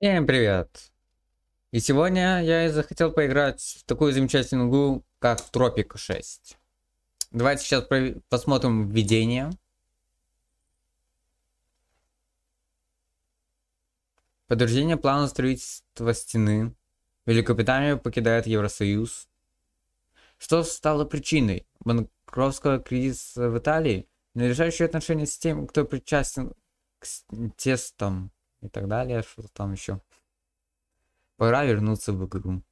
Всем привет! И сегодня я захотел поиграть в такую замечательную игру, как Тропика 6. Давайте сейчас посмотрим введение. Подтверждение плана строительства стены. Великобритания покидает Евросоюз. Что стало причиной банкровского кризиса в Италии? Нарешающие отношения с тем, кто причастен к тестам и так далее, что-то там еще. Пора вернуться в игру.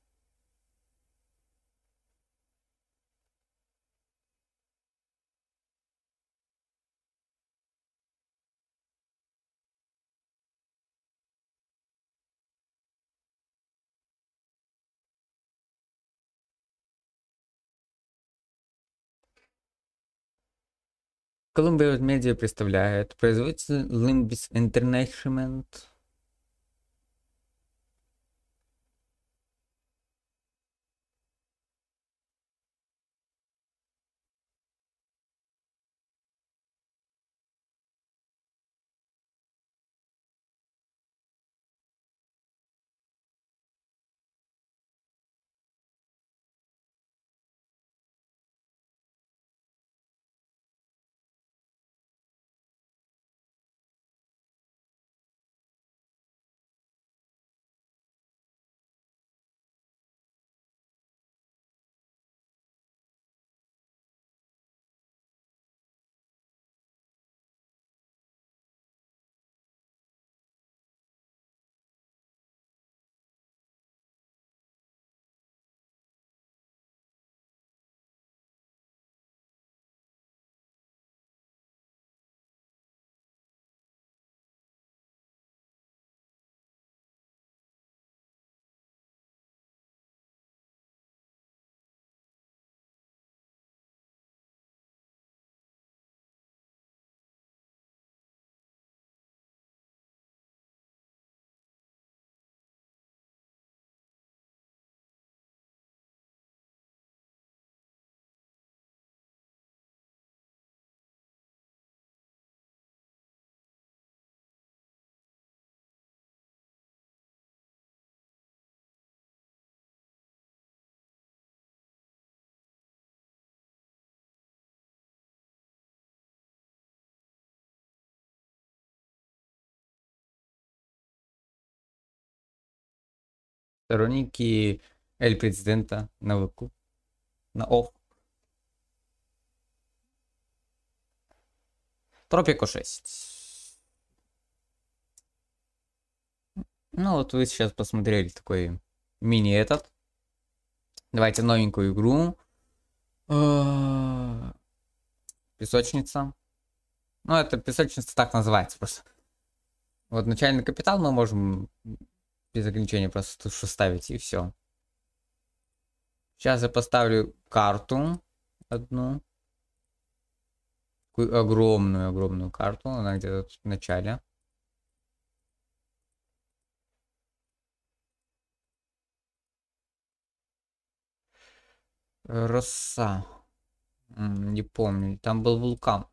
Columbia Media представляет производитель Limbis Entertainment Сторонники Эль Президента на ВК. На ОФ. Тропико 6. Ну вот вы сейчас посмотрели такой мини этот. Давайте новенькую игру. Э, песочница. Ну, это песочница так называется просто. Вот начальный капитал мы можем без ограничения просто тушу ставить и все. Сейчас я поставлю карту одну. Такую огромную-огромную карту. Она где-то в начале. Роса. Не помню. Там был вулкан.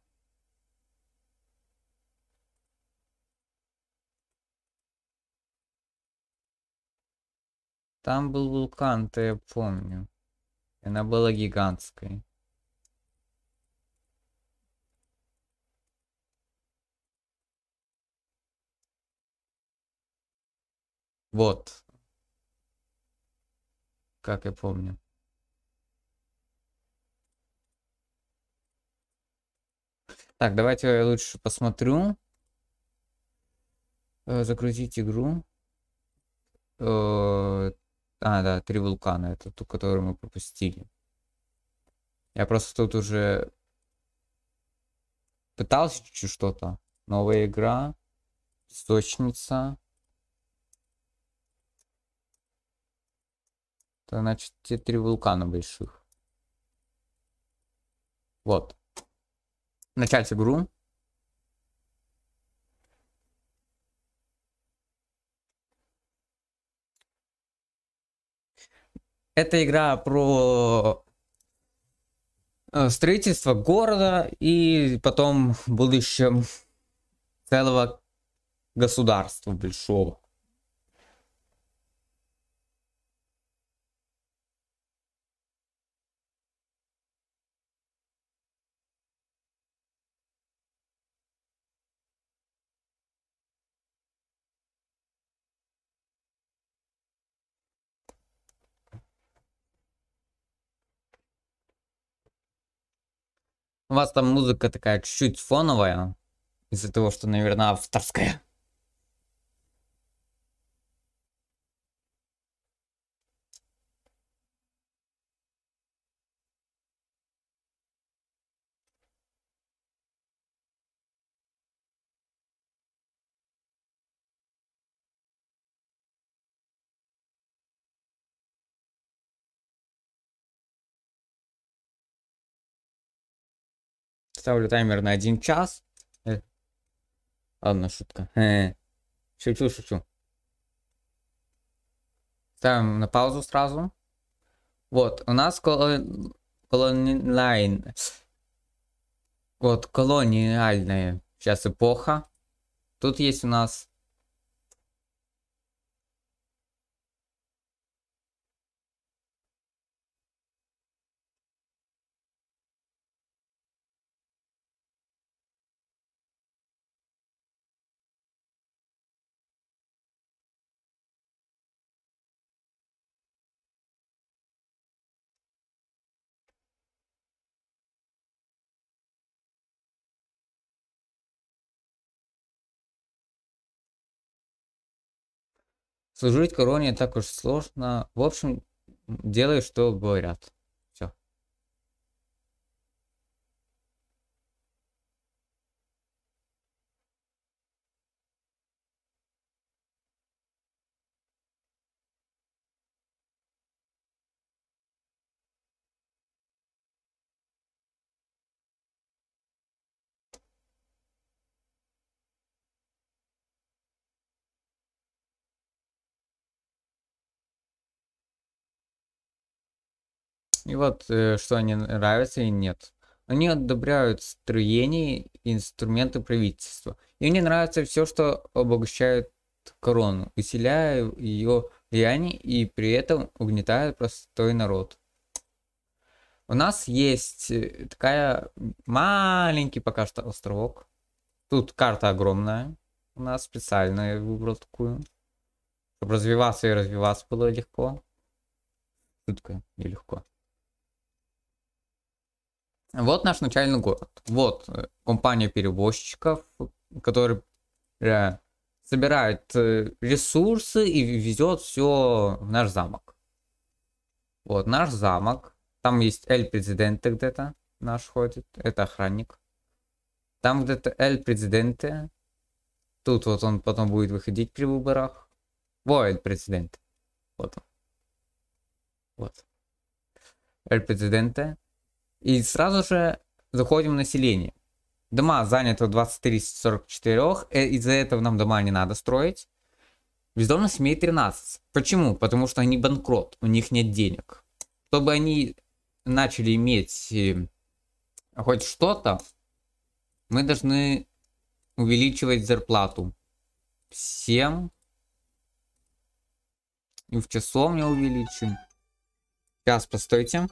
Там был вулкан, то я помню. Она была гигантской. Вот. Как я помню. Так, давайте я лучше посмотрю. Э, загрузить игру. Э, а, да, три вулкана. Это ту, которую мы пропустили. Я просто тут уже пытался чуть-чуть что-то. Новая игра. Источница. Это значит те три вулкана больших. Вот. Начать игру. Это игра про э, строительство города и потом в будущем целого государства большого. У вас там музыка такая чуть-чуть фоновая. Из-за того, что, наверное, авторская. Ставлю таймер на один час. Э. Ладно, шутка. Э. Шучу, шучу. Ставим на паузу сразу. Вот, у нас колон... Вот, колониальная сейчас эпоха. Тут есть у нас Служить короне так уж сложно. В общем, делай, что говорят. И вот э, что они нравятся и нет. Они одобряют строение и инструменты правительства. И мне нравится все, что обогащает корону, усиляя ее влияние и при этом угнетает простой народ. У нас есть э, такая маленький пока что островок. Тут карта огромная. У нас специально я выбрал такую. Чтобы развиваться и развиваться было легко. Шутка, нелегко. Вот наш начальный город. Вот э, компания перевозчиков, которые э, собирает э, ресурсы и везет все в наш замок. Вот наш замок. Там есть Эль Президенте где-то наш ходит. Это охранник. Там где-то Эль Президенте. Тут вот он потом будет выходить при выборах. Во, Эль Президенте. Вот он. Вот. Эль Президенте. И сразу же заходим в население. Дома занято 23 из 44, из-за этого нам дома не надо строить. Бездомных семей 13. Почему? Потому что они банкрот, у них нет денег. Чтобы они начали иметь э, хоть что-то, мы должны увеличивать зарплату. Всем. И в часовню увеличим. Сейчас, постойте.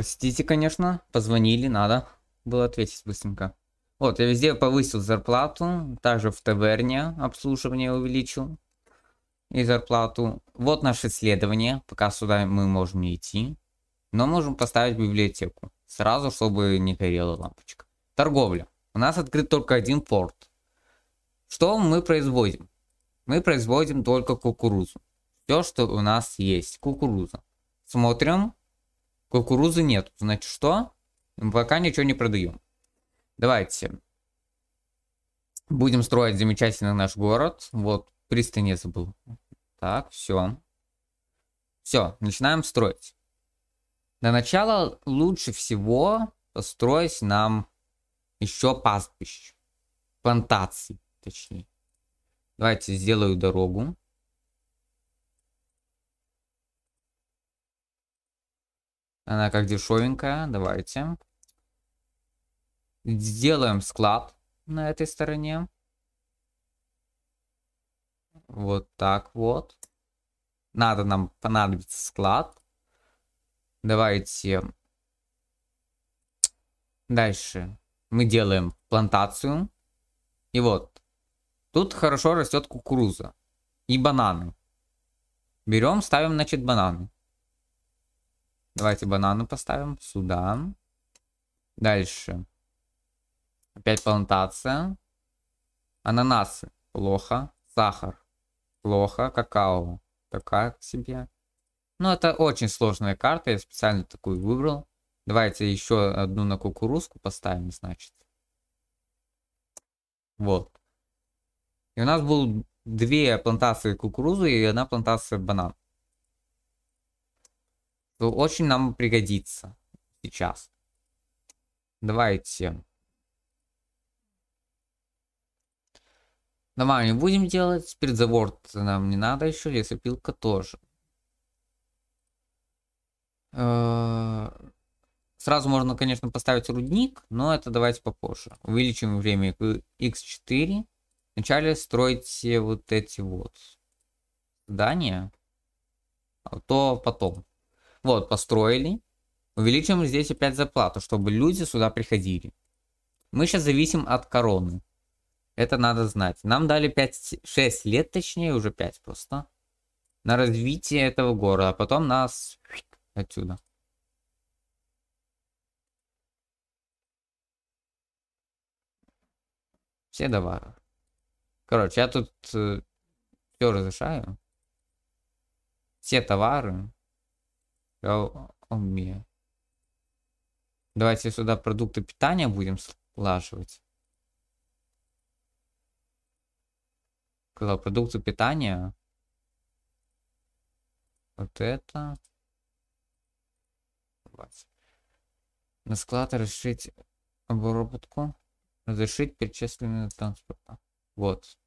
Простите, конечно, позвонили, надо было ответить быстренько. Вот, я везде повысил зарплату, также в таверне обслуживание увеличил и зарплату. Вот наше исследование, пока сюда мы можем не идти, но можем поставить библиотеку, сразу, чтобы не горела лампочка. Торговля. У нас открыт только один порт. Что мы производим? Мы производим только кукурузу. Все, что у нас есть, кукуруза. Смотрим, Кукурузы нет. Значит, что? пока ничего не продаем. Давайте. Будем строить замечательный наш город. Вот, пристань я забыл. Так, все. Все, начинаем строить. Для начала лучше всего построить нам еще пастбищ. Плантации, точнее. Давайте сделаю дорогу. Она как дешевенькая. Давайте. Сделаем склад на этой стороне. Вот так вот. Надо нам понадобится склад. Давайте. Дальше. Мы делаем плантацию. И вот. Тут хорошо растет кукуруза. И бананы. Берем, ставим, значит, бананы. Давайте бананы поставим сюда. Дальше. Опять плантация. Ананасы. Плохо. Сахар. Плохо. Какао. Такая себе. Ну, это очень сложная карта. Я специально такую выбрал. Давайте еще одну на кукурузку поставим, значит. Вот. И у нас будут две плантации кукурузы и одна плантация банан очень нам пригодится сейчас. Давайте. Давай не будем делать. Спиртзаворд нам не надо еще. Лесопилка тоже. Э, сразу можно, конечно, поставить рудник, но это давайте попозже. Увеличим время x4. Вначале стройте вот эти вот здания, а то потом. Вот, построили. Увеличим здесь опять зарплату, чтобы люди сюда приходили. Мы сейчас зависим от короны. Это надо знать. Нам дали 5, 6 лет, точнее, уже 5 просто. На развитие этого города. А потом нас отсюда. Все товары. Короче, я тут э, все разрешаю. Все товары. Xiaomi. Давайте сюда продукты питания будем слаживать. Сказал продукты питания. Вот это. На склад решить обработку. Разрешить перечисленные транспорта. Вот.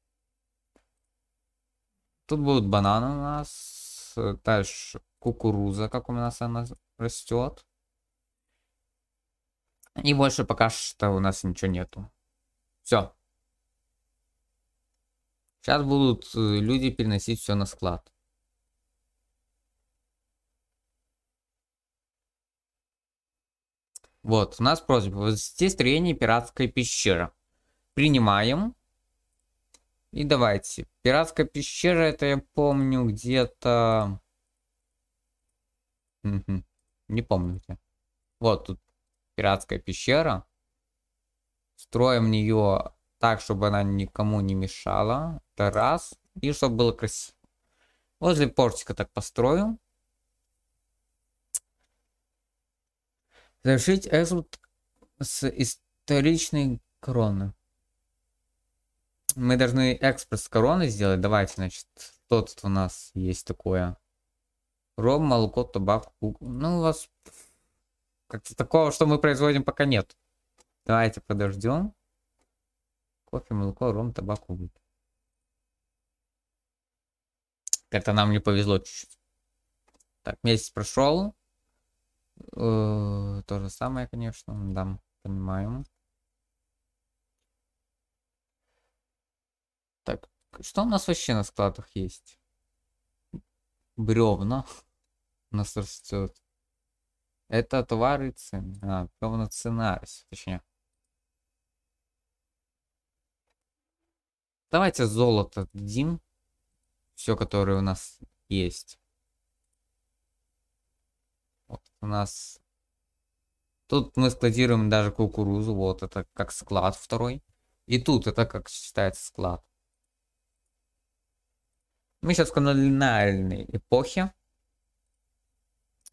Тут будут бананы у нас. Э, дальше кукуруза, как у нас она растет. И больше пока что у нас ничего нету. Все. Сейчас будут э, люди переносить все на склад. Вот, у нас просьба возвести строение пиратской пещеры. Принимаем. И давайте. Пиратская пещера, это я помню где-то... Не помню где. Вот тут пиратская пещера. Строим нее так, чтобы она никому не мешала. Это раз. И чтобы было красиво. Возле портика так построим. Завершить экспорт с историчной короны. Мы должны экспресс короны сделать. Давайте, значит, тот, что у нас есть такое. Ром, молоко, табак, Ну, у вас как-то такого, что мы производим, пока нет. Давайте подождем. Кофе, молоко, ром, табак, уголь. Как-то нам не повезло чуть-чуть. Так, месяц прошел. Э, то же самое, конечно, да, понимаем. Так, что у нас вообще на складах есть? бревна у нас растет. Это товары цены. А, бревна цена, точнее. Давайте золото отдадим. Все, которое у нас есть. Вот у нас... Тут мы складируем даже кукурузу. Вот это как склад второй. И тут это как считается склад. Мы сейчас в колониальной эпохе.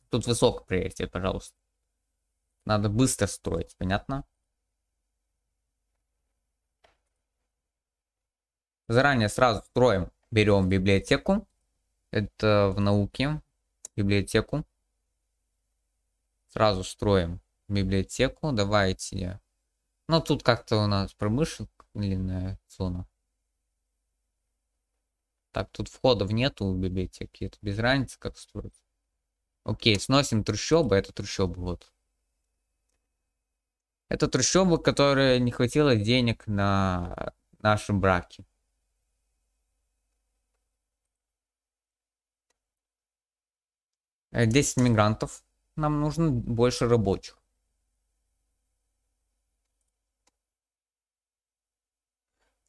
Тут высокий приоритет, пожалуйста. Надо быстро строить, понятно? Заранее сразу строим. Берем библиотеку. Это в науке. Библиотеку. Сразу строим библиотеку. Давайте. Но ну, тут как-то у нас промышленная зона. Так, тут входов нету в библиотеки, это без разницы как строить. Окей, сносим трущобы, это трущобы вот. Это трущобы, которые не хватило денег на нашем браке. Э, десять мигрантов. Нам нужно больше рабочих.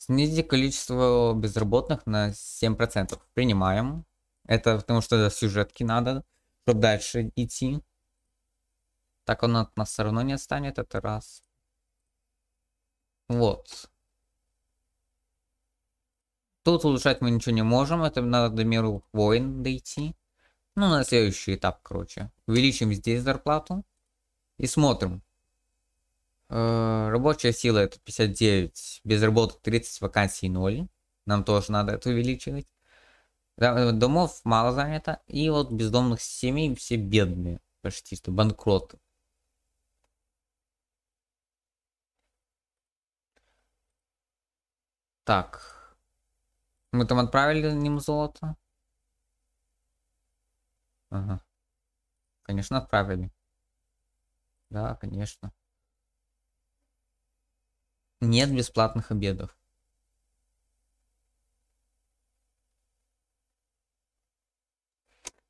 Снизить количество безработных на 7%. Принимаем. Это потому что сюжетки надо, чтобы дальше идти. Так он от нас все равно не отстанет, это раз. Вот. Тут улучшать мы ничего не можем, это надо до миру воин дойти. Ну, на следующий этап, короче. Увеличим здесь зарплату. И смотрим. Э, рабочая сила это 59, без работы 30, вакансий 0. Нам тоже надо это увеличивать. Э, домов мало занято. И вот бездомных семей все бедные. Почти что банкроты. Так. Мы там отправили ним золото. Ага. Конечно, отправили. Да, конечно. Нет бесплатных обедов.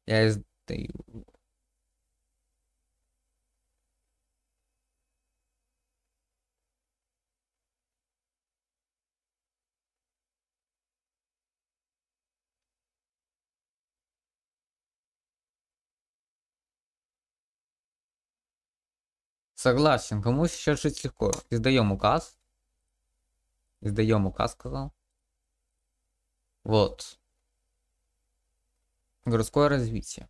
Я издаю... Согласен, кому сейчас жить легко. Издаем указ Издаем указ, сказал. Вот. Городское развитие.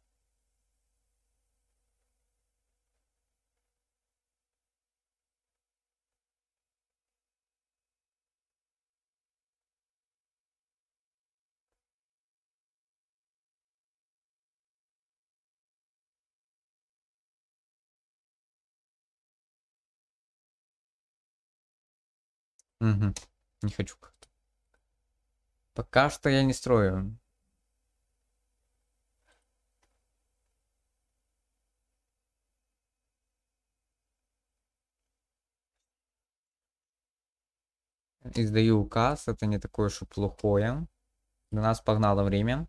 Угу. Не хочу как-то. Пока что я не строю. Издаю указ, это не такое уж и плохое. До нас погнало время.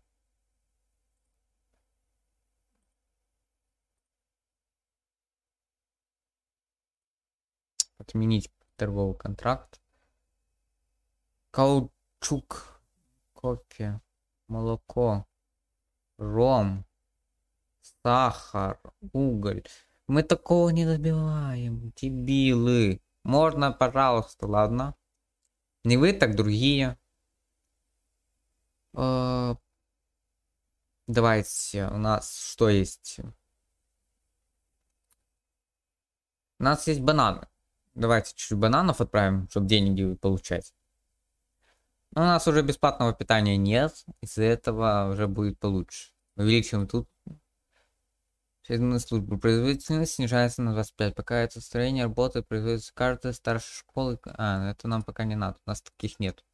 Отменить торговый контракт каучук, кофе, молоко, ром, сахар, уголь. Мы такого не добиваем, дебилы. Можно, пожалуйста, ладно? Не вы, так другие. Э, давайте, у нас что есть? У нас есть бананы. Давайте чуть бананов отправим, чтобы деньги получать. Но у нас уже бесплатного питания нет. Из-за этого уже будет получше. Увеличим тут. Седьмые службы производительность снижается на 25. Пока это строение работы, производится карты старшей школы. А, ну это нам пока не надо. У нас таких нет.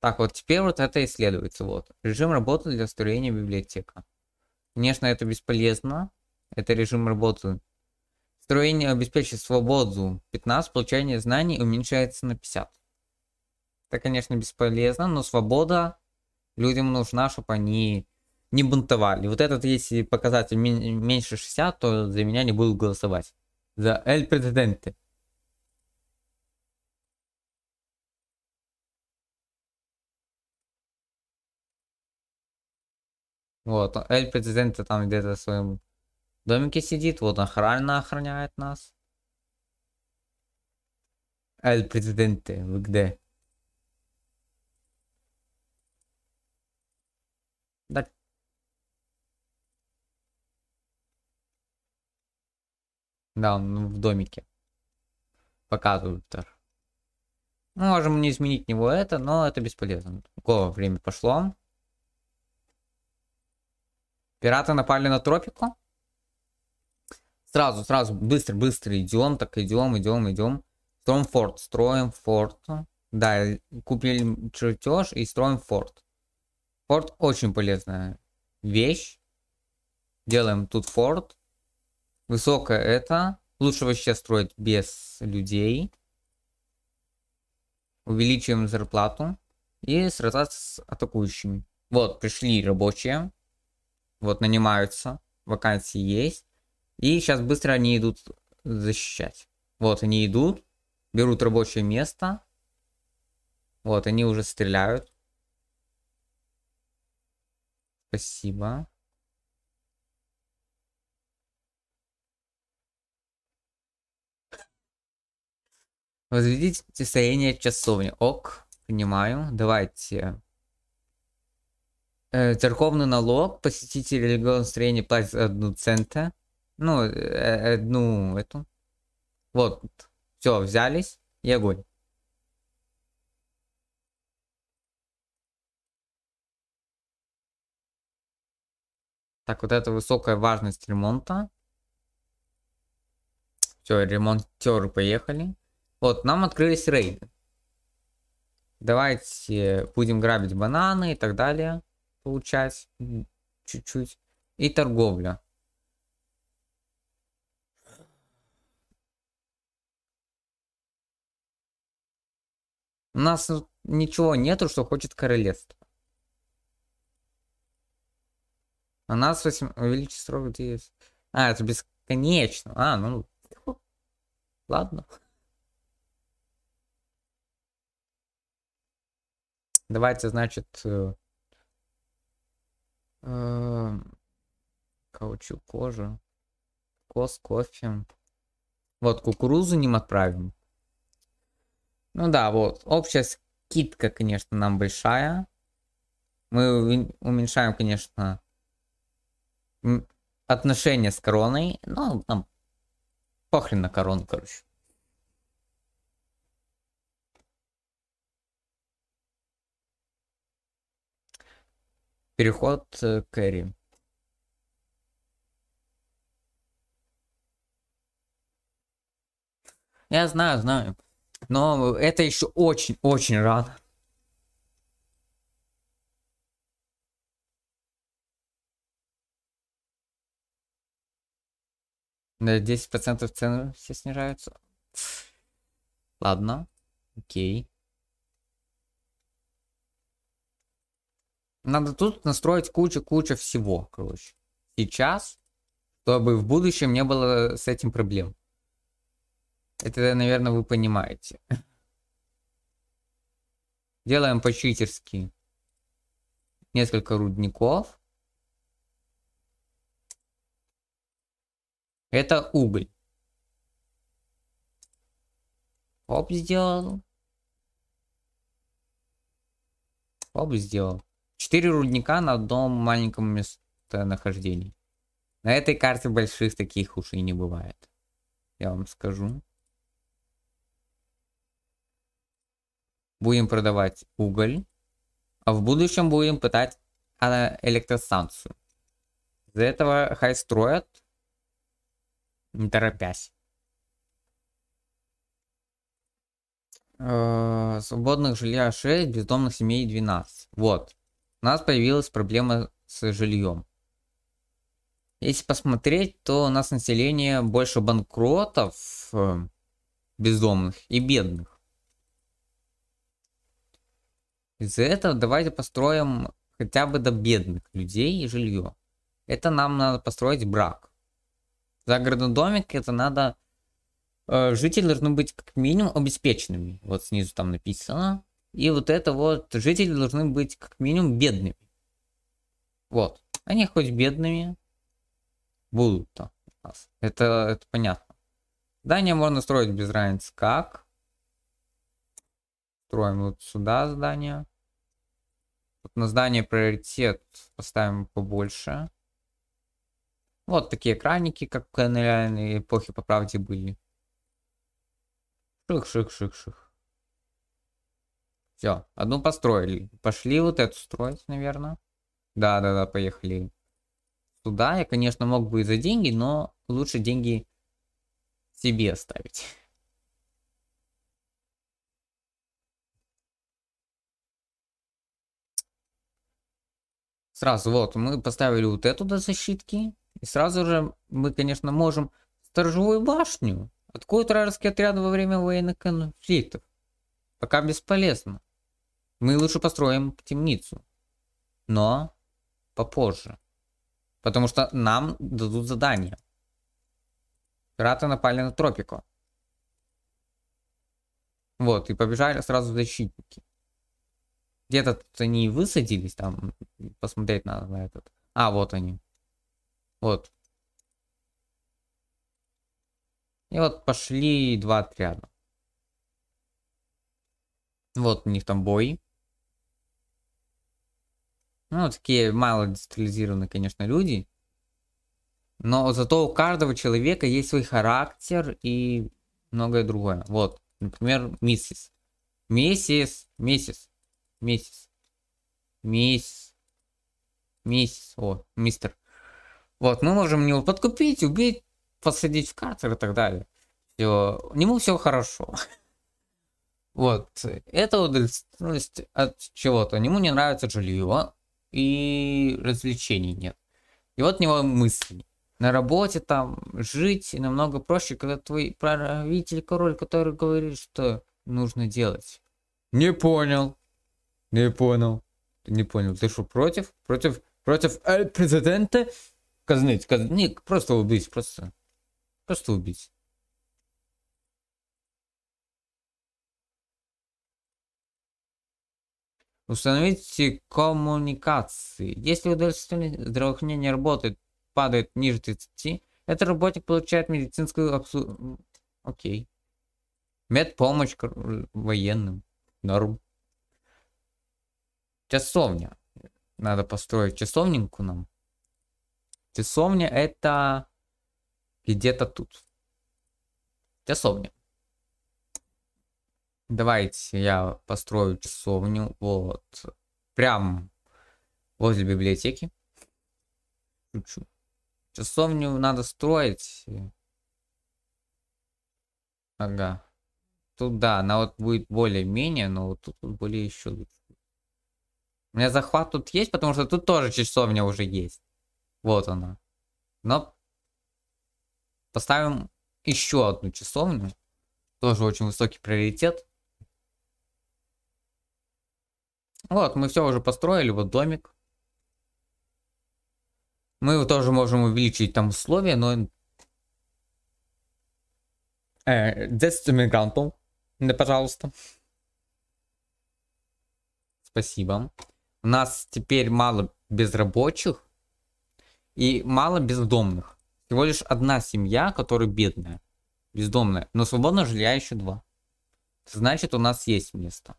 Так, вот теперь вот это исследуется. Вот. Режим работы для строения библиотека. Конечно, это бесполезно. Это режим работы Строение обеспечит свободу 15, получение знаний уменьшается на 50. Это, конечно, бесполезно, но свобода людям нужна, чтобы они не бунтовали. Вот этот, если показатель меньше 60, то за меня не будут голосовать. За Эль Президенте. Вот, Эль Президенте там где-то в своем домике сидит, вот охрана охраняет нас. Эль Президенте, вы где? Да, он в домике. Показывают. Мы можем не изменить него это, но это бесполезно. Го, время пошло. Пираты напали на тропику. Сразу, сразу, быстро, быстро идем, так идем, идем, идем. Строим форт, строим форт. Да, купили чертеж и строим форт. Форт очень полезная вещь. Делаем тут форт. Высокое это. Лучше вообще строить без людей. Увеличиваем зарплату. И сражаться с атакующими. Вот, пришли рабочие. Вот, нанимаются. Вакансии есть. И сейчас быстро они идут защищать. Вот, они идут. Берут рабочее место. Вот, они уже стреляют. Спасибо. Возведите строение часовни. Ок, понимаю. Давайте. Э, церковный налог. Посетители религиозного строения платят одну цента. Ну, э, одну эту. Вот. Все, взялись. И огонь. Так, вот это высокая важность ремонта. Все, ремонтеры поехали. Вот, нам открылись рейды. Давайте будем грабить бананы и так далее. Получать чуть-чуть. И торговля. У нас ничего нету, что хочет королевство. У а нас 8... увеличить срок действия. А, это бесконечно. А, ну... Ладно. Давайте, значит, э, э каучук, кожа, кос, кофе. Вот, кукурузу ним отправим. Ну да, вот, общая скидка, конечно, нам большая. Мы уменьшаем, конечно, отношения с короной, но нам похрен на корону, короче. Переход э, к Кэрри. Я знаю, знаю. Но это еще очень-очень рано. На 10% цены все снижаются. Ладно. Окей. Надо тут настроить кучу-кучу всего, короче. Сейчас, чтобы в будущем не было с этим проблем. Это, наверное, вы понимаете. Делаем по-читерски. Несколько рудников. Это уголь. Оп, сделал. Оп, сделал. 4 рудника на одном маленьком местонахождении. На этой карте больших таких уж и не бывает. Я вам скажу. Будем продавать уголь. А в будущем будем пытать электростанцию. Из-за этого хай строят. Не торопясь. Э, свободных жилья 6, бездомных семей 12. Вот у нас появилась проблема с жильем. Если посмотреть, то у нас население больше банкротов, эм, бездомных и бедных. Из-за этого давайте построим хотя бы до бедных людей и жилье. Это нам надо построить брак. Загородный домик, это надо... Э, жители должны быть как минимум обеспеченными. Вот снизу там написано. И вот это вот жители должны быть как минимум бедными. Вот. Они хоть бедными будут там Это, это понятно. Здание можно строить без разницы как. Строим вот сюда здание. Вот на здание приоритет поставим побольше. Вот такие экраники, как в канале эпохи по правде были. Шик-шик-шик-шик. Все, одну построили. Пошли вот эту строить, наверное. Да-да-да, поехали. Туда я, конечно, мог бы и за деньги, но лучше деньги себе оставить. Сразу вот, мы поставили вот эту до защитки. И сразу же мы, конечно, можем сторожевую башню. Откуда рарский отряд во время военных конфликтов? Пока бесполезно. Мы лучше построим темницу. Но попозже. Потому что нам дадут задание. Пираты напали на тропику, Вот, и побежали сразу защитники. Где-то тут они высадились, там посмотреть надо на этот. А, вот они. Вот. И вот пошли два отряда. Вот у них там бой. Ну, такие мало детализированные, конечно, люди. Но зато у каждого человека есть свой характер и многое другое. Вот, например, миссис. Миссис, миссис, миссис, мисс, мисс, о, мистер. Вот, мы можем его подкупить, убить, посадить в карцер и так далее. Все, нему все хорошо. Вот, это удовлетворенность от чего-то. Нему не нравится жилье, и развлечений нет. И вот у него мысли. На работе там жить намного проще, когда твой правитель король, который говорит, что нужно делать. Не понял. Не понял. Ты не понял. Ты что, против? Против? Против э, президента? Казнить, казнить. Не, просто убить, просто. Просто убить. Установите коммуникации. Если удовлетворение здравоохранения работает, падает ниже 30, этот работник получает медицинскую обслугу. Окей. Медпомощь военным. Норм. Часовня. Надо построить часовненьку нам. Часовня это где-то тут. Часовня. Давайте я построю часовню вот прям возле библиотеки. Шучу. Часовню надо строить. Ага. Тут да, она вот будет более-менее, но вот тут вот более еще лучше. У меня захват тут есть, потому что тут тоже часовня уже есть. Вот она. Но поставим еще одну часовню. Тоже очень высокий приоритет. Вот, мы все уже построили, вот домик. Мы его тоже можем увеличить там условия, но... Э, детство мигрантов. Да, пожалуйста. Спасибо. У нас теперь мало безрабочих и мало бездомных. Всего лишь одна семья, которая бедная, бездомная, но свободно жилья а еще два. Значит, у нас есть место.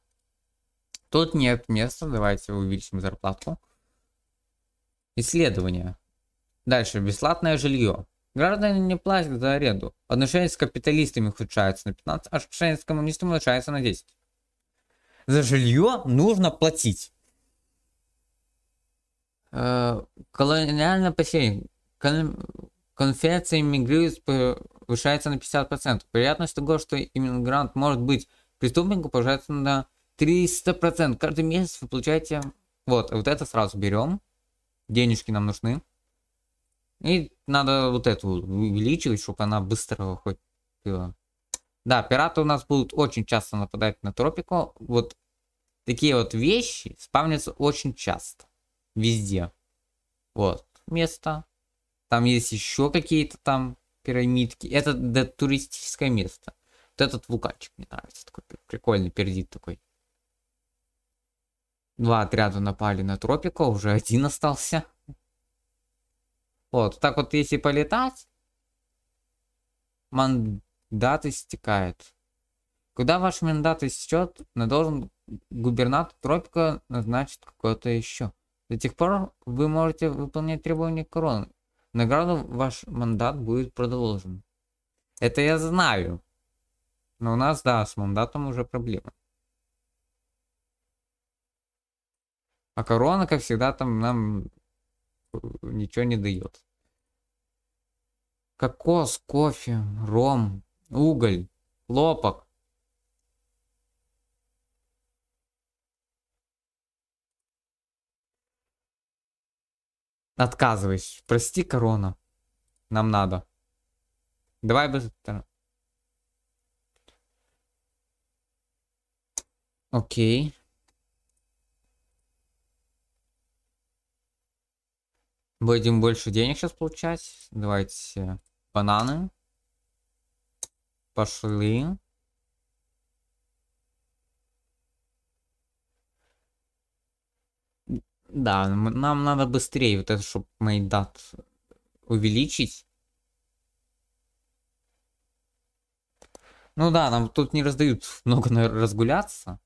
Тут нет места, давайте увеличим зарплату. Исследование. Дальше, бесплатное жилье. Граждане не платят за аренду. Отношения с капиталистами ухудшаются на 15, а отношения с коммунистами улучшаются на 10. За жилье нужно платить. Э, колониальное поселение. Кон... Конференция мигрирует повышается на 50%. Вероятность того, что иммигрант может быть преступником, повышается на 300%. Каждый месяц вы получаете... Вот, вот это сразу берем. Денежки нам нужны. И надо вот эту увеличивать, чтобы она быстро хоть... Да, пираты у нас будут очень часто нападать на тропику. Вот такие вот вещи спавнятся очень часто. Везде. Вот. Место. Там есть еще какие-то там пирамидки. Это да, туристическое место. Вот этот вулканчик мне нравится. Такой прикольный пердит такой. Два отряда напали на тропика, уже один остался. Вот, так вот, если полетать, мандат истекает. Когда ваш мандат истечет, на должен губернатор тропика назначит какой-то еще. До тех пор вы можете выполнять требования короны. Награду ваш мандат будет продолжен. Это я знаю. Но у нас, да, с мандатом уже проблемы. А корона, как всегда, там нам э, ничего не дает. Кокос, кофе, ром, уголь, лопок. Отказываюсь. Прости, корона. Нам надо. Давай быстро. Окей. Будем больше денег сейчас получать. Давайте бананы. Пошли. Да, нам надо быстрее вот это, чтобы мои дат увеличить. Ну да, нам тут не раздают много наверное, разгуляться.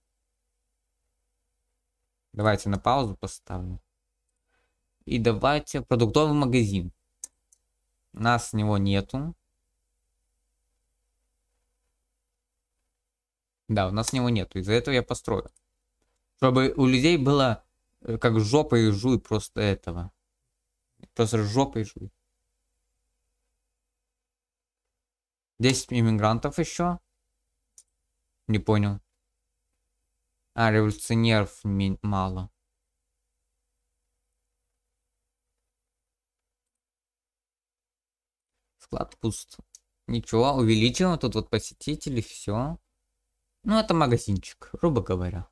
Давайте на паузу поставлю. И давайте продуктовый магазин. Нас него нету. Да, у нас него нету. Из-за этого я построю. Чтобы у людей было э, как жопа и жуй просто этого. Просто жопа и жуй. 10 иммигрантов еще. Не понял. А, революционеров мало. Склад пуст. Ничего, увеличиваем тут вот посетители, все. Ну, это магазинчик, грубо говоря.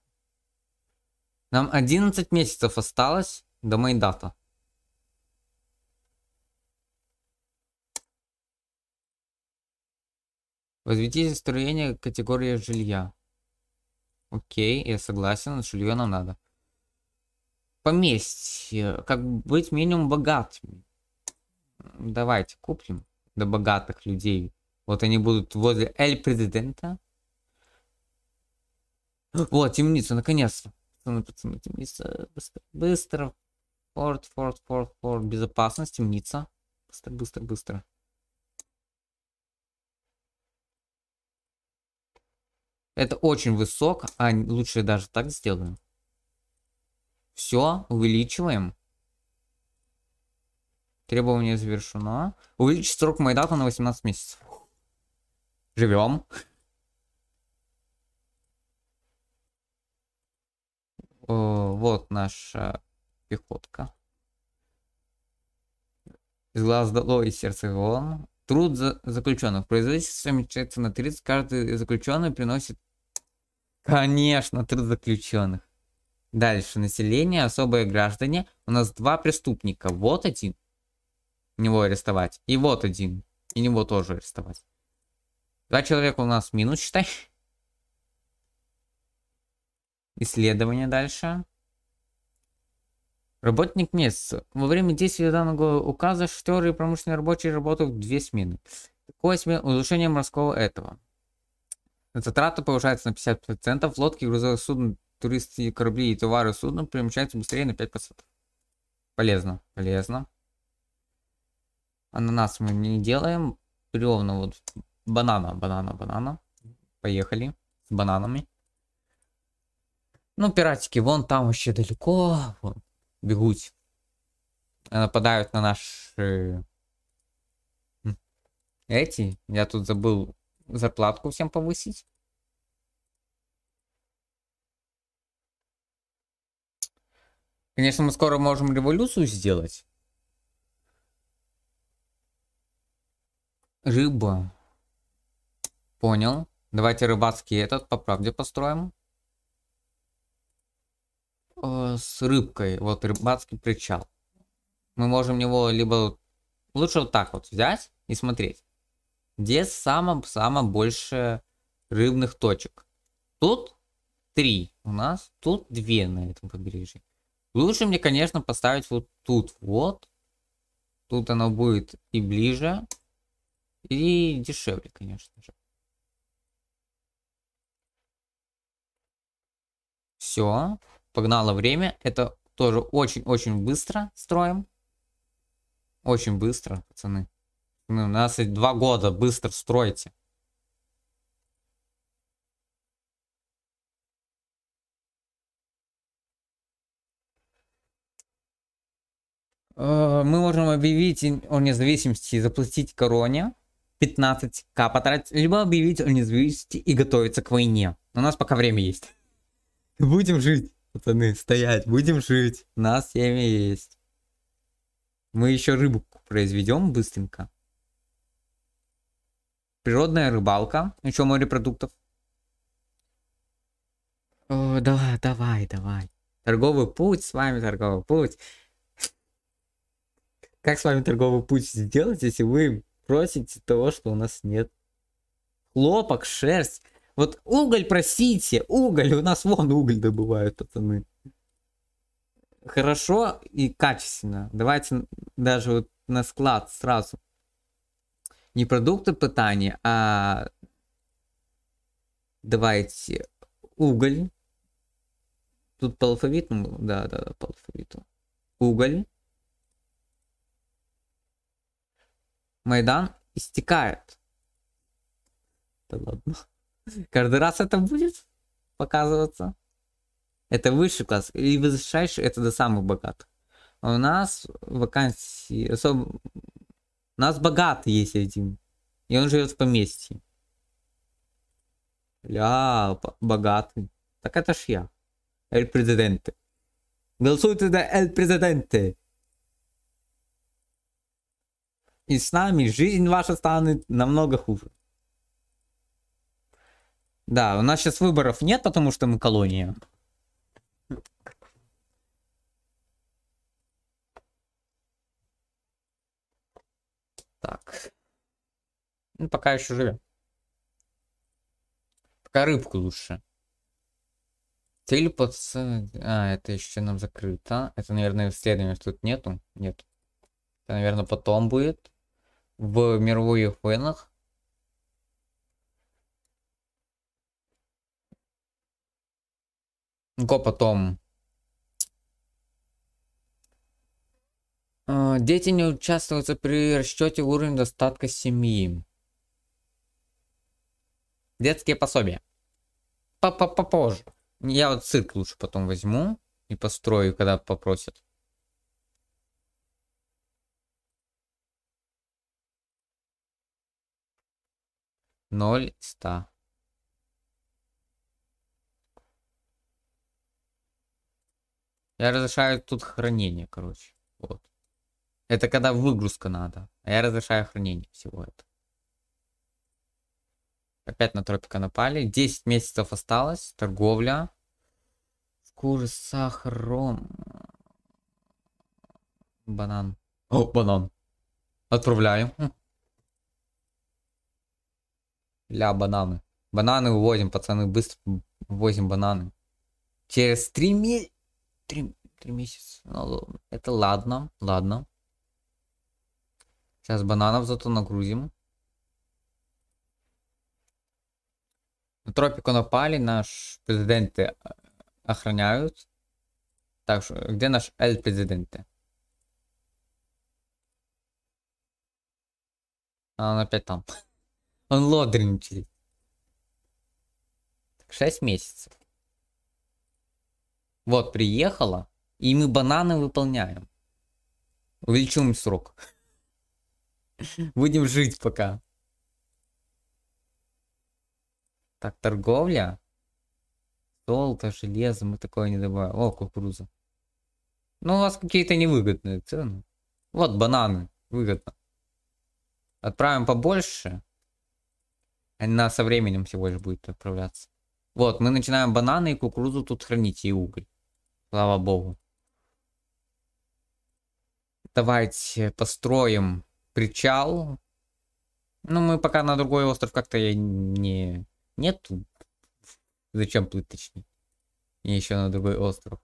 Нам 11 месяцев осталось до моей мейдата. Возведите строение категории жилья. Окей, я согласен, жилье нам надо. Поместье. Как быть минимум богатым. Давайте, купим до богатых людей. Вот они будут возле Эль Президента. Вот, темница, наконец-то. Пацаны, пацаны, темница. Быстро, быстро. Форт, форт, форт, форт. Безопасность, темница. Быстро, быстро, быстро. Это очень высоко, а лучше даже так сделаем. Все, увеличиваем. Требование завершено. Увеличить срок майдата на 18 месяцев. Живем. Э, вот наша пехотка. Из глаз дало и сердце вон. Труд за заключенных. Производительство уменьшается на 30. Каждый заключенный приносит... Конечно, труд заключенных. Дальше. Население, особые граждане. У нас два преступника. Вот один. Него арестовать. И вот один. И него тоже арестовать. Два человека у нас минус, считай. Исследование дальше. Работник месяца. Во время действия данного указа штеры и промышленные рабочие работают две смены. Такое смен улучшение морского этого. Затраты повышаются на 50%, лодки, грузовые судна, туристы, корабли и товары судна перемещаются быстрее на 5%. Полезно, полезно. Ананас мы не делаем. Ровно вот банана, банана, банана. Поехали с бананами. Ну, пиратики вон там вообще далеко. Вон, бегут. Э, нападают на наши... Эти. Я тут забыл зарплатку всем повысить. Конечно, мы скоро можем революцию сделать. Рыба. Понял. Давайте рыбацкий этот по правде построим. Э, с рыбкой. Вот рыбацкий причал. Мы можем его либо... Лучше вот так вот взять и смотреть. Где самое-самое больше рыбных точек. Тут три у нас, тут две на этом побережье. Лучше мне, конечно, поставить вот тут вот. Тут оно будет и ближе. И дешевле, конечно же. Все, погнало время. Это тоже очень-очень быстро строим. Очень быстро, пацаны. Ну, у нас два года быстро стройте. Э, мы можем объявить о независимости и заплатить короне. 15к потратить, либо объявить о независимости и готовиться к войне. У нас пока время есть. Будем жить, пацаны, стоять, будем жить. У нас семья есть. Мы еще рыбу произведем быстренько. Природная рыбалка, еще морепродуктов. О, да, давай, давай. Торговый путь с вами, торговый путь. Как с вами торговый путь сделать, если вы просите того, что у нас нет. Хлопок, шерсть. Вот уголь просите, уголь, у нас вон уголь добывают, пацаны. Хорошо и качественно. Давайте даже вот на склад сразу. Не продукты питания, а давайте уголь. Тут по алфавиту, да, да, да, по алфавиту. Уголь. Майдан истекает. Да ладно. Каждый раз это будет показываться. Это высший класс. И высочайший это до самых богатых. У нас вакансии... Особ... У нас богатый есть один. И он живет в поместье. Ля, богатый. Так это ж я. Эль президенты. Голосуйте за Эль президенты и с нами жизнь ваша станет намного хуже. Да, у нас сейчас выборов нет, потому что мы колония. Так. Ну, пока еще живем. Пока рыбку лучше. Цель под... А, это еще нам закрыто. Это, наверное, исследования тут нету. Нет. Это, наверное, потом будет в мировых войнах. Го потом. А, дети не участвуются при расчете уровня достатка семьи. Детские пособия. Попозже. Я вот цирк лучше потом возьму и построю, когда попросят. 0 100. Я разрешаю тут хранение, короче. Вот. Это когда выгрузка надо. А я разрешаю хранение всего этого. Опять на тропика напали. 10 месяцев осталось. Торговля. Шкуры, сахар, ром. Банан. О, банан. отправляем. Ля, бананы. Бананы увозим, пацаны, быстро увозим бананы. Через три месяца... Три... три месяца. Ну, это ладно, ладно. Сейчас бананов зато нагрузим. На тропику напали, наш президенты э, охраняют. Так что, где наш Эль президенты? он опять там. Он лодренький. 6 месяцев. Вот, приехала, и мы бананы выполняем. Увеличим срок. Будем жить пока. Так, торговля. Золото, железо, мы такое не добавим. О, кукуруза. Ну, у вас какие-то невыгодные цены. Вот бананы, выгодно. Отправим побольше. Она со временем всего лишь будет отправляться. Вот, мы начинаем бананы и кукурузу тут хранить, и уголь. Слава богу. Давайте построим причал. Ну, мы пока на другой остров как-то я не... Нет. Зачем плыть, точнее? И еще на другой остров.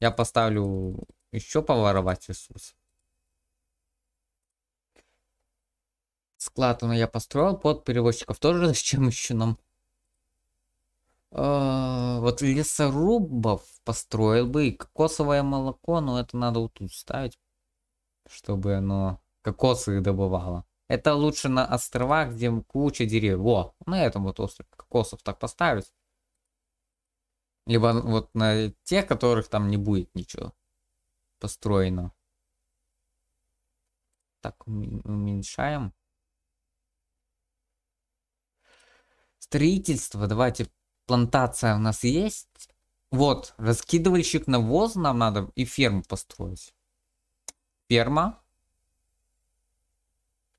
Я поставлю еще поворовать ресурсы. Склад но я построил под перевозчиков тоже. с чем еще нам? А, вот лесорубов построил бы и кокосовое молоко, но это надо вот тут ставить, чтобы оно кокосы добывало. Это лучше на островах, где куча деревьев. Во, на этом вот острове кокосов так поставить. Либо вот на тех, которых там не будет ничего построено. Так, уменьшаем. Строительство, давайте, плантация у нас есть. Вот, раскидывальщик навоз нам надо и ферму построить. Ферма.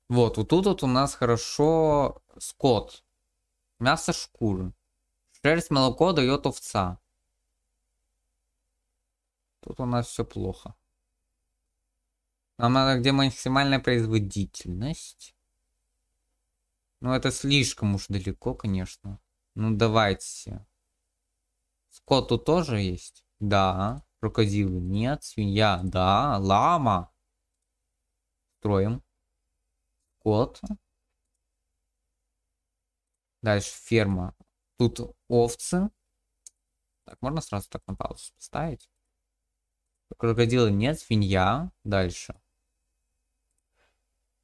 Вот, вот тут вот у нас хорошо скот. Мясо шкуры. Шерсть, молоко дает овца. Тут у нас все плохо. Нам надо где максимальная производительность. Ну, это слишком уж далеко, конечно. Ну, давайте. Скотту тоже есть? Да. Крокодилы нет. Свинья? Да. Лама? Строим. Кот. Дальше ферма. Тут овцы. Так, можно сразу так на паузу поставить. Крокодила нет, свинья. Дальше.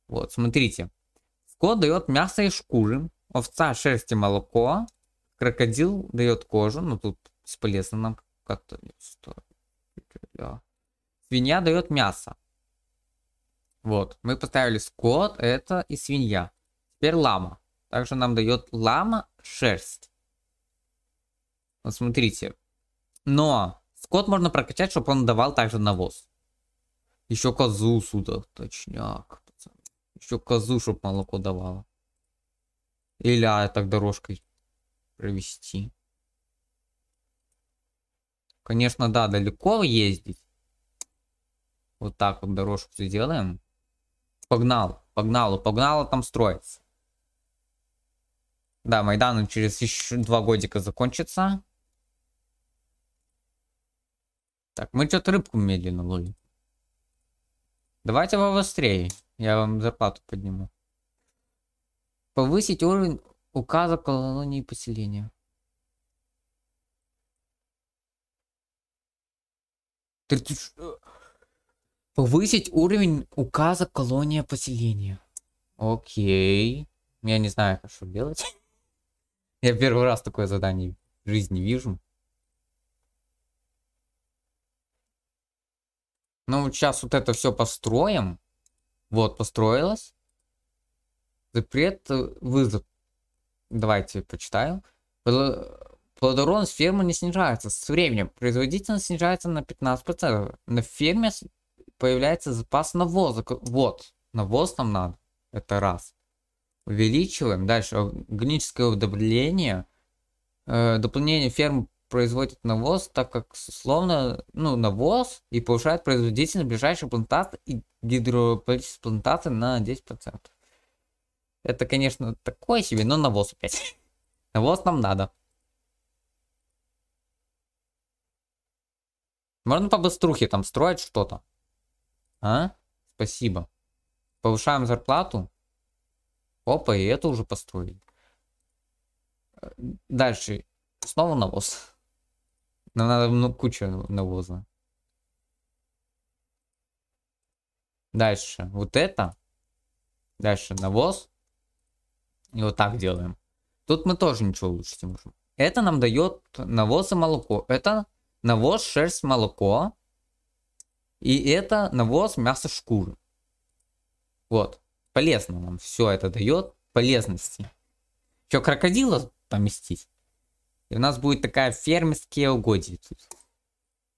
Вот, смотрите. Кот дает мясо и шкуры. Овца, шерсть и молоко. Крокодил дает кожу. но ну, тут бесполезно нам как-то. Свинья дает мясо. Вот. Мы поставили скот, это и свинья. Теперь лама. Также нам дает лама шерсть. Вот смотрите. Но скот можно прокачать, чтобы он давал также навоз. Еще козу сюда, точняк. Що козу, щоб молоко давала. а так дорожкой провести. Конечно, да, далеко ездить. Вот так вот дорожку сделаем. Погнал, погнал, погнало там строится. Да, Майдан через еще два годика закончится. Так, мы что-то рыбку медленно ловим. Давайте побыстрее. Я вам зарплату подниму. Повысить уровень указа колонии поселения. Э, повысить уровень указа колония поселения. Окей. Я не знаю, что делать. Я первый раз такое задание в жизни вижу. Ну, сейчас вот это все построим. Вот, построилась. Запрет вызов. Давайте почитаю. Плодородность фермы не снижается. С временем производительность снижается на 15%. На ферме появляется запас навоза. Вот, навоз нам надо. Это раз. Увеличиваем. Дальше. Органическое удобрение. Э, дополнение фермы производит навоз, так как словно ну, навоз и повышает производительность ближайшей плантации и гидрополитических плантаций на 10%. Это, конечно, такое себе, но навоз опять. навоз нам надо. Можно по быструхе там строить что-то? А? Спасибо. Повышаем зарплату. Опа, и это уже построили. Э, дальше. Снова навоз. Нам надо ну, кучу навоза. Дальше. Вот это. Дальше навоз. И вот так делаем. Тут мы тоже ничего улучшить не можем. Это нам дает навоз и молоко. Это навоз, шерсть, молоко. И это навоз, мясо, шкуры. Вот. Полезно нам все это дает. Полезности. Что, крокодила поместить? И у нас будет такая фермерские угодья.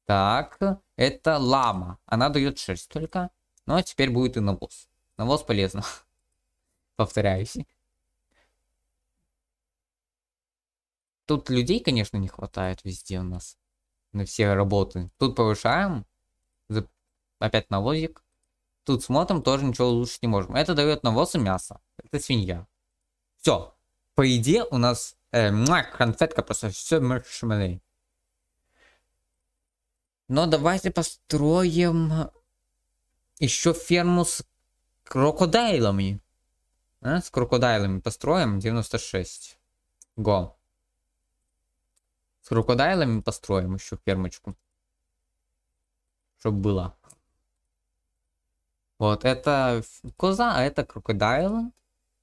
Так, это лама. Она дает шерсть только. Ну, а теперь будет и навоз. Навоз полезно. Повторяюсь. Тут людей, конечно, не хватает везде у нас. На все работы. Тут повышаем. Опять навозик. Тут смотрим, тоже ничего лучше не можем. Это дает навоз и мясо. Это свинья. Все. По идее у нас Э, мак, конфетка просто все маршмеллы. Но давайте построим еще ферму с крокодайлами. А? С крокодайлами построим 96. Го. С крокодайлами построим еще фермочку. Чтоб было. Вот, это коза, а это крокодайл,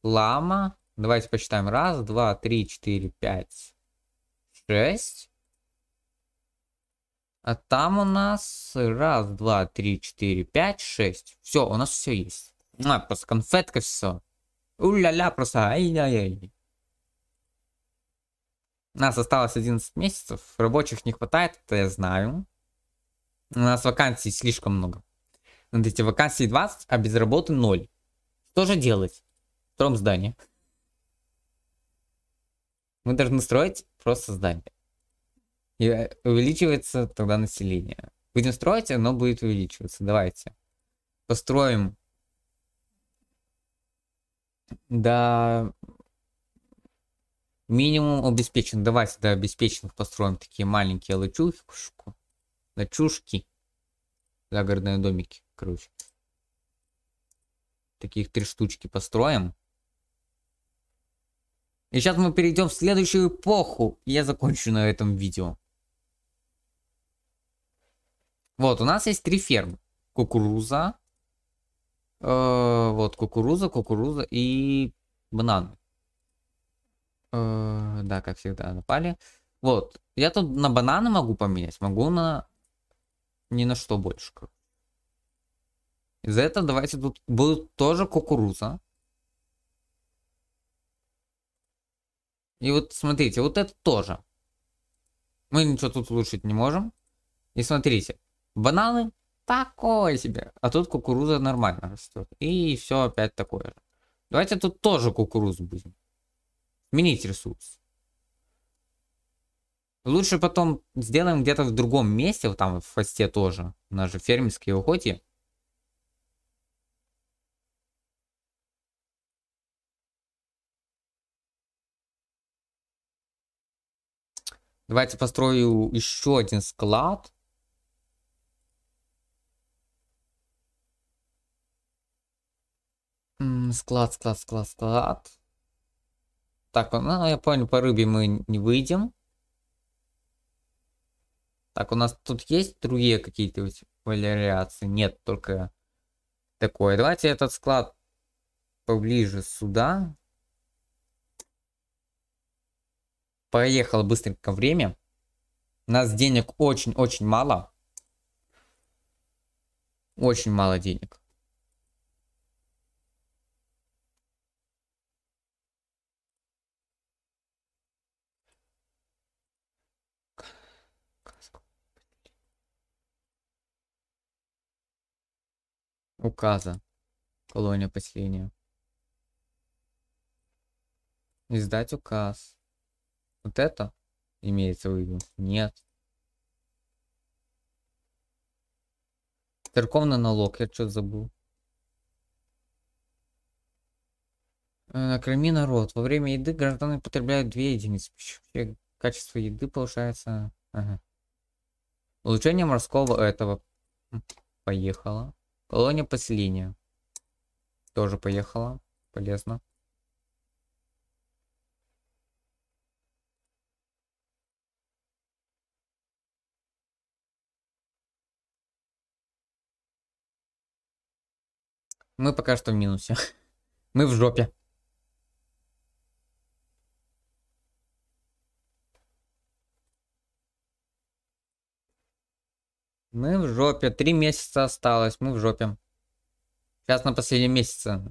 лама, Давайте посчитаем. Раз, два, три, четыре, пять, шесть. А там у нас раз, два, три, четыре, пять, шесть. Все, у нас все есть. А, просто конфетка все. Уля-ля, просто ай-яй-яй. У нас осталось 11 месяцев. Рабочих не хватает, это я знаю. У нас вакансий слишком много. Вот эти вакансии 20, а без работы 0. Что же делать? В втором здании. Мы должны строить просто здание. И э, увеличивается тогда население. Будем строить, оно будет увеличиваться. Давайте. Построим до минимум обеспечен. Давайте до обеспеченных построим такие маленькие лачушку. Лачушки. Загородные домики, короче. Таких три штучки построим. И сейчас мы перейдем в следующую эпоху. я закончу на этом видео. Вот, у нас есть три фермы. Кукуруза. Э, вот, кукуруза, кукуруза и бананы. Э, да, как всегда, напали. Вот, я тут на бананы могу поменять, могу на... Ни на что больше. Из-за этого давайте тут будут тоже кукуруза. И вот смотрите, вот это тоже. Мы ничего тут улучшить не можем. И смотрите, бананы такое себе. А тут кукуруза нормально растет. И все опять такое же. Давайте тут тоже кукурузу будем. Сменить ресурс. Лучше потом сделаем где-то в другом месте, вот там в хосте тоже. У нас же фермерские охоте. Давайте построю еще один склад. Склад, склад, склад, склад. Так, ну, я понял, по рыбе мы не выйдем. Так, у нас тут есть другие какие-то вариации? Нет, только такое. Давайте этот склад поближе сюда. Поехало быстренько время. У нас денег очень-очень мало. Очень мало денег. Указа. Колония поселения. Издать указ. Вот это имеется в виду? Нет. Церковный налог, я что забыл? Э, накорми народ. Во время еды граждане потребляют 2 единицы пищи. Качество еды повышается. Ага. Улучшение морского этого. поехало. Колония поселения. Тоже поехала. Полезно. Мы пока что в минусе. Мы в жопе. Мы в жопе. Три месяца осталось. Мы в жопе. Сейчас на последнем месяце.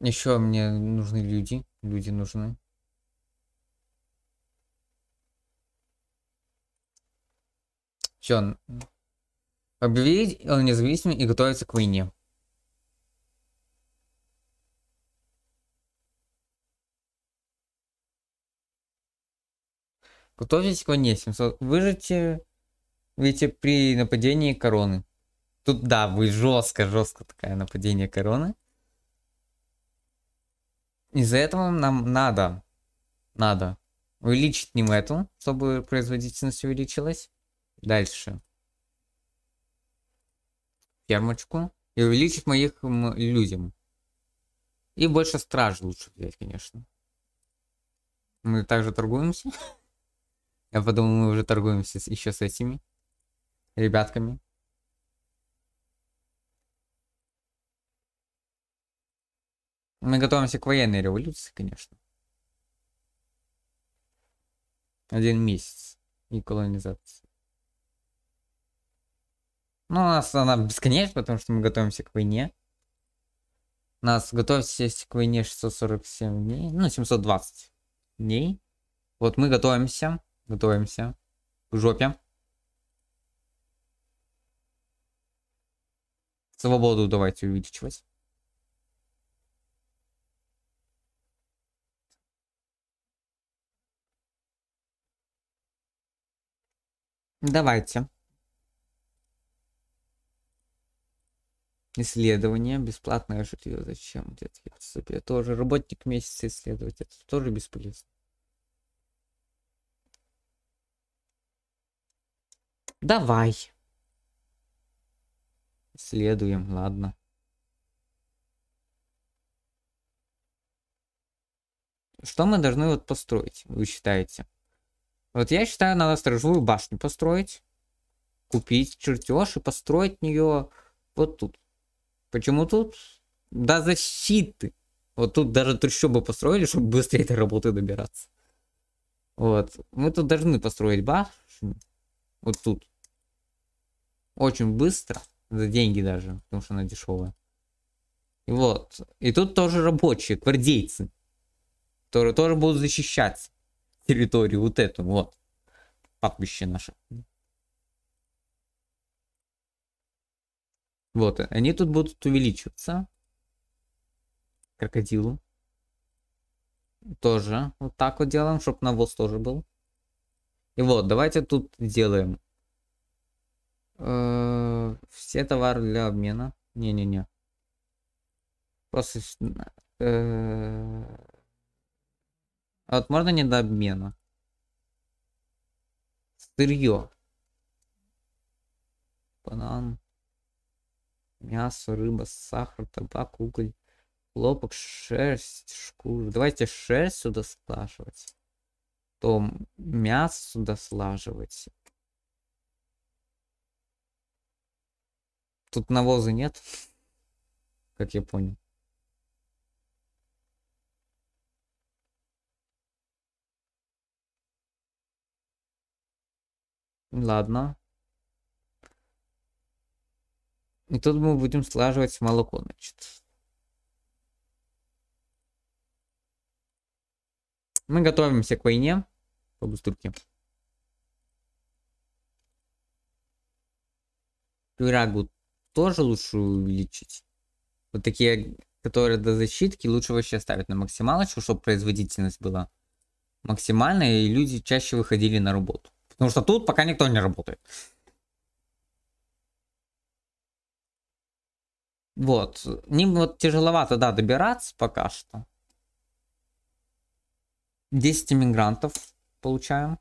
Еще мне нужны люди. Люди нужны. Все. Объявить он независимый и готовится к войне. Готовьтесь к войне. 700. Выжите, видите, при нападении короны. Тут, да, вы жестко, жестко такая нападение короны. Из-за этого нам надо, надо увеличить ним эту, чтобы производительность увеличилась. Дальше. Фермочку. И увеличить моих людям. И больше страж лучше взять, конечно. Мы также торгуемся. Я подумал, мы уже торгуемся еще с этими ребятками. Мы готовимся к военной революции, конечно. Один месяц и колонизация. Ну, у нас она бесконечна, потому что мы готовимся к войне. У нас готовимся к войне 647 дней, ну, 720 дней. Вот мы готовимся, готовимся в жопе. Свободу давайте увеличивать. Давайте. Исследование. бесплатное, я шутил. Зачем? Детский подступ. Я тоже работник месяца исследовать. Это тоже бесполезно. Давай. Следуем, ладно. Что мы должны вот построить, вы считаете? Вот я считаю, надо сторожевую башню построить, купить чертеж и построить нее вот тут. Почему тут? Да защиты. Вот тут даже трущобы построили, чтобы быстрее этой работы добираться. Вот. Мы тут должны построить башню. Вот тут. Очень быстро. За деньги даже, потому что она дешевая. И вот. И тут тоже рабочие, гвардейцы. Которые тоже будут защищать территорию вот эту вот. Папище наше. Вот, они тут будут увеличиваться. Крокодилу. Тоже вот так вот делаем, чтобы навоз тоже был. И вот, давайте тут делаем. -э все товары для обмена. Не-не-не. Просто... Э а вот можно не до обмена. Сырье. Банан мясо, рыба, сахар, табак, уголь, хлопок, шерсть, шкуру. Давайте шерсть сюда слаживать. То мясо сюда слаживать. Тут навоза нет, как я понял. Ладно. И ну, тут мы будем слаживать молоко, значит. Мы готовимся к войне по бустырке. Пирагу тоже лучше увеличить. Вот такие, которые до защитки, лучше вообще ставить на максималочку, чтобы производительность была максимальная, и люди чаще выходили на работу. Потому что тут пока никто не работает. Вот. Ним вот тяжеловато, да, добираться пока что. 10 иммигрантов получаем.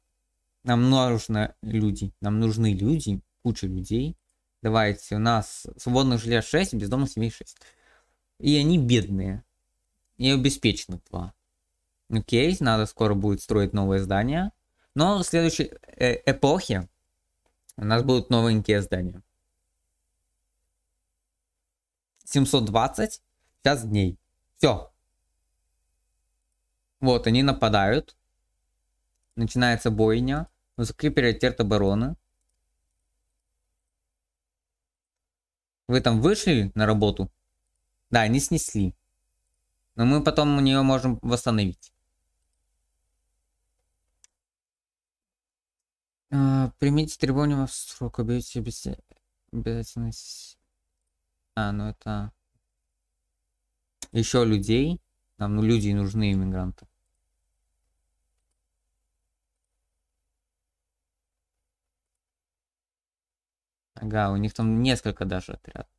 Нам нужны люди. Нам нужны люди. Куча людей. Давайте, у нас свободных жилья 6, бездомных семей 6. И они бедные. И обеспечены 2. Окей, надо скоро будет строить новое здание. Но в следующей э эпохе у нас будут новенькие здания. 720 сейчас дней. Все. Вот, они нападают. Начинается бойня. Высокий приоритет обороны. Вы там вышли на работу? Да, они снесли. Но мы потом у нее можем восстановить. А, примите требования в срок, объявите обязательность. А, ну это... Еще людей. Нам ну, люди нужны, иммигранты. Ага, у них там несколько даже отрядов.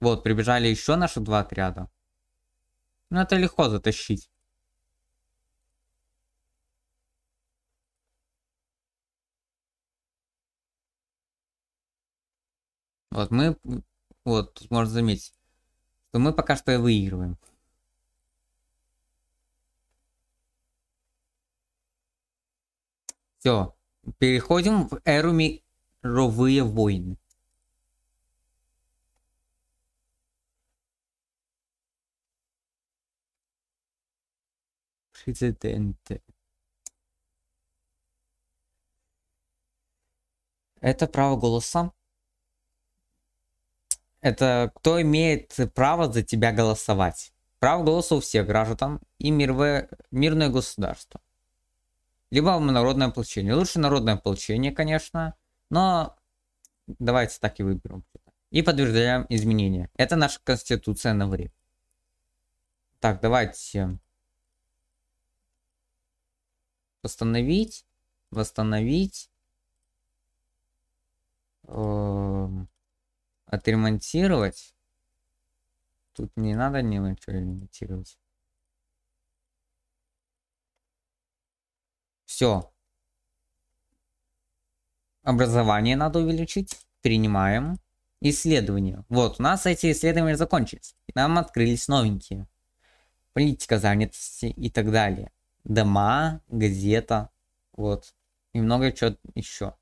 Вот, прибежали еще наши два отряда. Ну это легко затащить. Вот мы, вот тут можно заметить, что мы пока что и выигрываем. Все, переходим в эру мировые войны. Президенты. Это право голоса. Это кто имеет право за тебя голосовать. Право голоса у всех граждан и мирве, мирное государство. Либо народное ополчение. Лучше народное ополчение, конечно, но давайте так и выберем. И подтверждаем изменения. Это наша конституция на время. Так, давайте восстановить, восстановить. Эм, отремонтировать. Тут не надо ничего ремонтировать. Все. Образование надо увеличить. Принимаем. Исследования. Вот, у нас эти исследования закончились. И нам открылись новенькие. Политика занятости и так далее. Дома, газета. Вот. И много чего еще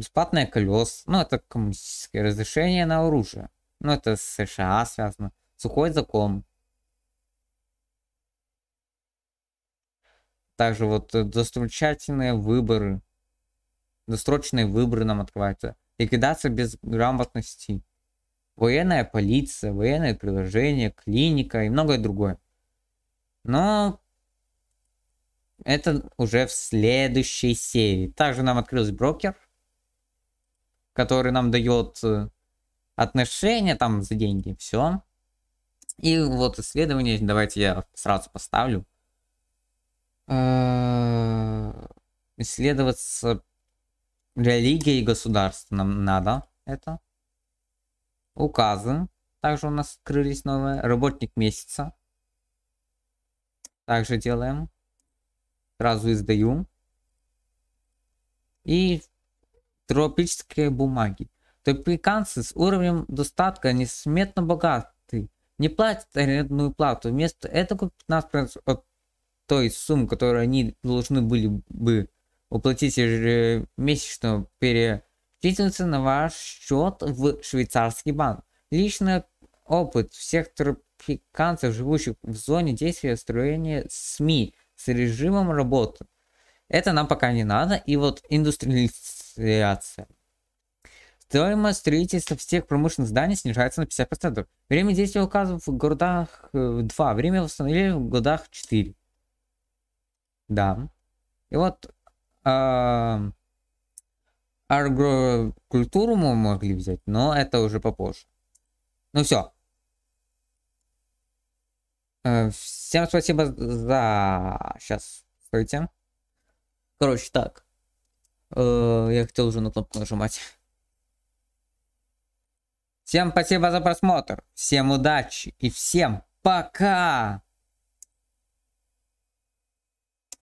бесплатное колес, ну это коммунистическое разрешение на оружие. Ну это с США связано. Сухой закон. Также вот э, дострочательные выборы. Досрочные выборы нам открываются. Ликвидация безграмотности. Военная полиция, военное приложение, клиника и многое другое. Но это уже в следующей серии. Также нам открылся брокер – который нам дает э, отношения там за деньги, все. И вот исследование, давайте я сразу поставлю. Э, исследоваться религия и государство нам надо это. Указы. Также у нас открылись новые. Работник месяца. Также делаем. Сразу издаю. И тропические бумаги. Топиканцы с уровнем достатка несметно богаты, не платят арендную плату, вместо этого 15% от той суммы, которую они должны были бы уплатить ежемесячно, перечисляются на ваш счет в швейцарский банк. Личный опыт всех тропиканцев, живущих в зоне действия строения СМИ с режимом работы. Это нам пока не надо, и вот индустриализация инфляция. Стоимость строительства всех промышленных зданий снижается на 50%. Время действия указов в городах 2, э, время восстановления в годах 4. Да. И вот э, агрокультуру мы могли взять, но это уже попозже. Ну все. Э, всем спасибо за... Сейчас, стойте. Короче, так. Э, я хотел уже на кнопку нажимать. Всем спасибо за просмотр. Всем удачи и всем пока!